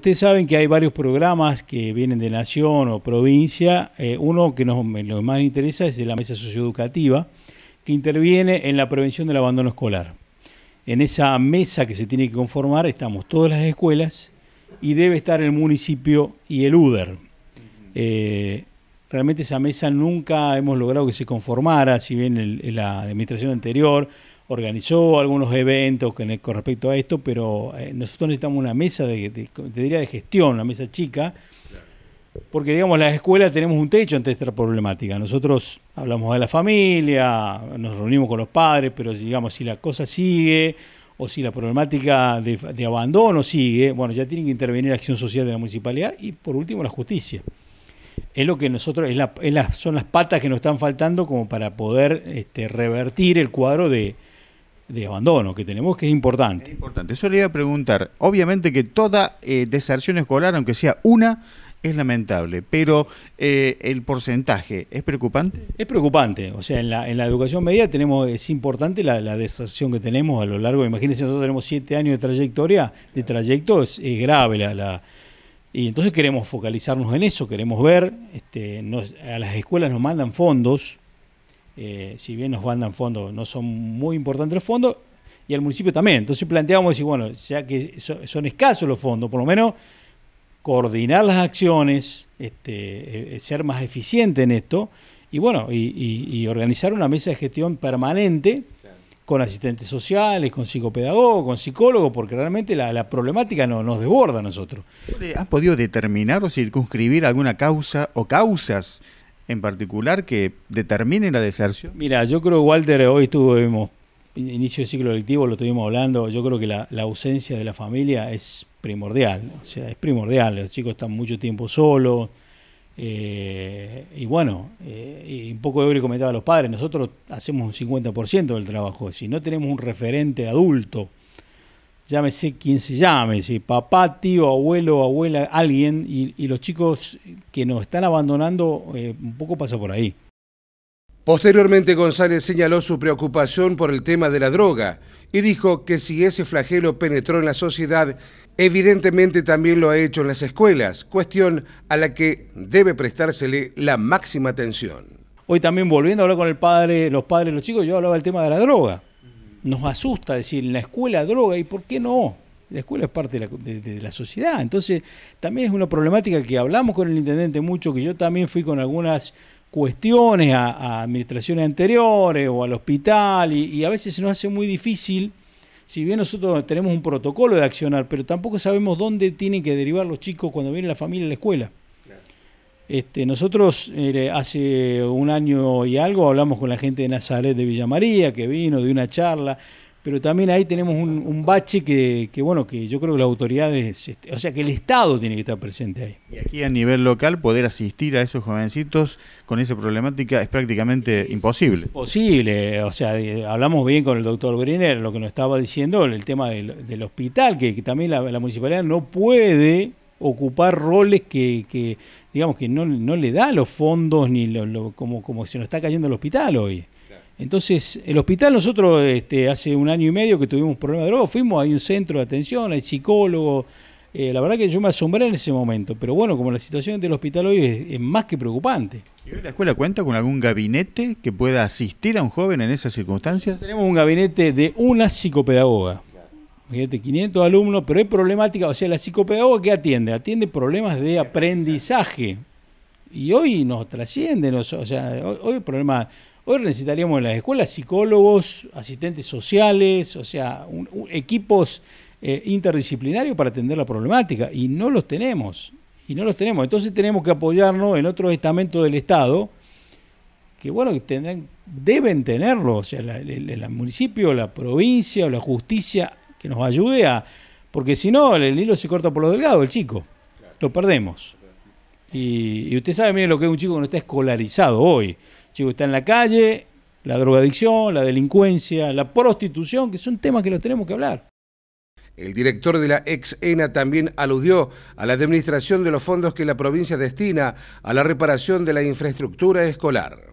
Ustedes saben que hay varios programas que vienen de nación o provincia. Eh, uno que nos, más interesa es la mesa socioeducativa, que interviene en la prevención del abandono escolar. En esa mesa que se tiene que conformar estamos todas las escuelas y debe estar el municipio y el UDER. Eh, realmente esa mesa nunca hemos logrado que se conformara, si bien el, la administración anterior organizó algunos eventos con, respecto a esto, pero eh, nosotros necesitamos una mesa de, diría de gestión, una mesa chica, porque digamos las escuelas tenemos un techo ante esta problemática. Nosotros hablamos de la familia, nos reunimos con los padres, pero digamos si la cosa sigue o si la problemática de, abandono sigue, bueno, ya tiene que intervenir la acción social de la municipalidad y por último la justicia. Es lo que nosotros, es la, son las patas que nos están faltando como para poder este, revertir el cuadro de, de abandono que tenemos, que es importante. Es importante. Eso le iba a preguntar. Obviamente que toda eh, deserción escolar, aunque sea una, es lamentable, pero eh, el porcentaje es preocupante. Es preocupante, o sea, en la, en la educación media tenemos es importante la, deserción que tenemos a lo largo, imagínense, nosotros tenemos siete años de trayectoria, de trayecto es, grave la, la, Y entonces queremos focalizarnos en eso, queremos ver, este, a las escuelas nos mandan fondos eh, si bien nos mandan fondos, no son muy importantes los fondos, y el municipio también. Entonces planteamos decir, bueno, ya que son escasos los fondos, por lo menos coordinar las acciones, este, eh, eh, ser más eficiente en esto, y bueno, y, organizar una mesa de gestión permanente con asistentes sociales, con psicopedagogos, con psicólogos, porque realmente la, problemática no, nos desborda a nosotros. ¿Has podido determinar o circunscribir alguna causa o causas en particular que determine la deserción? Mira, yo creo, Walter, hoy estuvimos, inicio de ciclo electivo, lo estuvimos hablando, yo creo que la, ausencia de la familia es primordial, o sea, es primordial, los chicos están mucho tiempo solos. Eh, y bueno, eh, y un poco que comentaba a los padres, nosotros hacemos un 50% del trabajo, si no tenemos un referente adulto, llámese quien se llame, si papá, tío, abuelo, abuela, alguien, y, los chicos que nos están abandonando, eh, un poco pasa por ahí. Posteriormente González señaló su preocupación por el tema de la droga y dijo que si ese flagelo penetró en la sociedad, evidentemente también lo ha hecho en las escuelas, cuestión a la que debe prestársele la máxima atención. Hoy también volviendo a hablar con el padre, los padres, los chicos, yo hablaba del tema de la droga nos asusta decir, en la escuela droga, ¿y por qué no? La escuela es parte de la, sociedad. Entonces, también es una problemática que hablamos con el intendente mucho, que yo también fui con algunas cuestiones a, administraciones anteriores o al hospital, y, y, a veces se nos hace muy difícil, si bien nosotros tenemos un protocolo de accionar, pero tampoco sabemos dónde tienen que derivar los chicos cuando viene la familia a la escuela. Este, nosotros eh, hace un año y algo hablamos con la gente de Nazaret de Villa María, que vino de una charla, pero también ahí tenemos un, bache que, bueno, que yo creo que las autoridades, este, o sea, que el Estado tiene que estar presente ahí. Y aquí a nivel local poder asistir a esos jovencitos con esa problemática es prácticamente imposible. Imposible, o sea, eh, hablamos bien con el doctor Briner, lo que nos estaba diciendo, el tema del, hospital, que, también la municipalidad no puede ocupar roles que, digamos, que no, no, le da los fondos ni como, como se nos está cayendo el hospital hoy. Entonces, el hospital nosotros este, hace un año y medio que tuvimos problemas de droga, fuimos, hay un centro de atención, hay psicólogo. Eh, la verdad que yo me asombré en ese momento, pero bueno, como la situación del hospital hoy es, es, más que preocupante. ¿Y hoy la escuela cuenta con algún gabinete que pueda asistir a un joven en esas circunstancias? Tenemos un gabinete de una psicopedagoga. Fíjate, 500 alumnos, pero es problemática, o sea, la psicopedagoga ¿qué atiende, atiende problemas de aprendizaje. Y hoy nos trascienden, o sea, hoy, hoy necesitaríamos en las escuelas psicólogos, asistentes sociales, o sea, equipos eh, interdisciplinarios para atender la problemática, y no los tenemos, y no los tenemos. Entonces tenemos que apoyarnos en otro estamento del Estado, que bueno, deben tenerlo, o sea, el municipio, la provincia o la justicia que nos ayude a... Porque si no, el hilo se corta por lo delgado, el chico. Lo perdemos. Y, usted sabe, bien lo que es un chico que no está escolarizado hoy. chico está en la calle, la drogadicción, la delincuencia, la prostitución, que son temas que los tenemos que hablar. El director de la ex ENA también aludió a la administración de los fondos que la provincia destina a la reparación de la infraestructura escolar.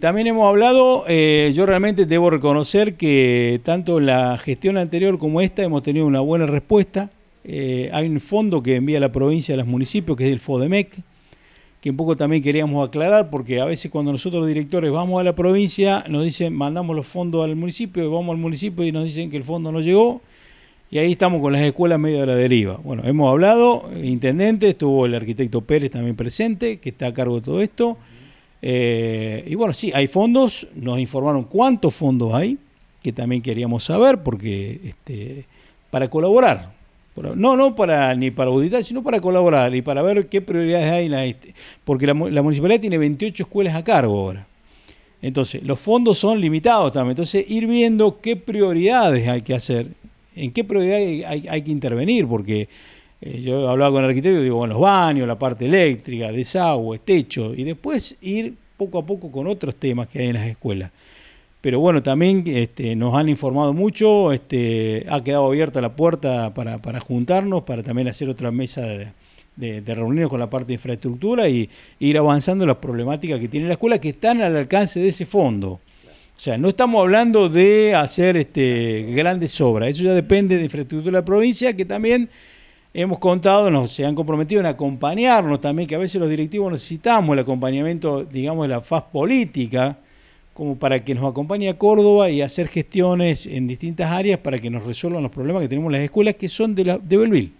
También hemos hablado, eh, yo realmente debo reconocer que tanto la gestión anterior como esta hemos tenido una buena respuesta. Eh, hay un fondo que envía la provincia a los municipios, que es el FODEMEC, que un poco también queríamos aclarar, porque a veces cuando nosotros los directores vamos a la provincia, nos dicen, mandamos los fondos al municipio, vamos al municipio y nos dicen que el fondo no llegó, y ahí estamos con las escuelas medio de la deriva. Bueno, hemos hablado, intendente, estuvo el arquitecto Pérez también presente, que está a cargo de todo esto. Eh, y bueno, sí, hay fondos, nos informaron cuántos fondos hay, que también queríamos saber, porque este, para colaborar, no, no para ni para auditar, sino para colaborar y para ver qué prioridades hay. Este, porque la, municipalidad tiene 28 escuelas a cargo ahora. Entonces, los fondos son limitados también. Entonces, ir viendo qué prioridades hay que hacer, en qué prioridades hay que intervenir, porque eh, yo hablaba con el arquitecto y digo, bueno, los baños, la parte eléctrica, desagüe, techo, y después ir poco a poco con otros temas que hay en las escuelas. Pero bueno, también este, nos han informado mucho, este, ha quedado abierta la puerta para, juntarnos, para también hacer otra mesa de, reuniones con la parte de infraestructura y ir avanzando las problemáticas que tiene la escuela que están al alcance de ese fondo. O sea, no estamos hablando de hacer este, grandes obras, eso ya depende de infraestructura de la provincia, que también hemos contado, nos se han comprometido en acompañarnos también, que a veces los directivos necesitamos el acompañamiento, digamos, de la faz política, como para que nos acompañe a Córdoba y hacer gestiones en distintas áreas para que nos resuelvan los problemas que tenemos en las escuelas, que son de, la, de Belville.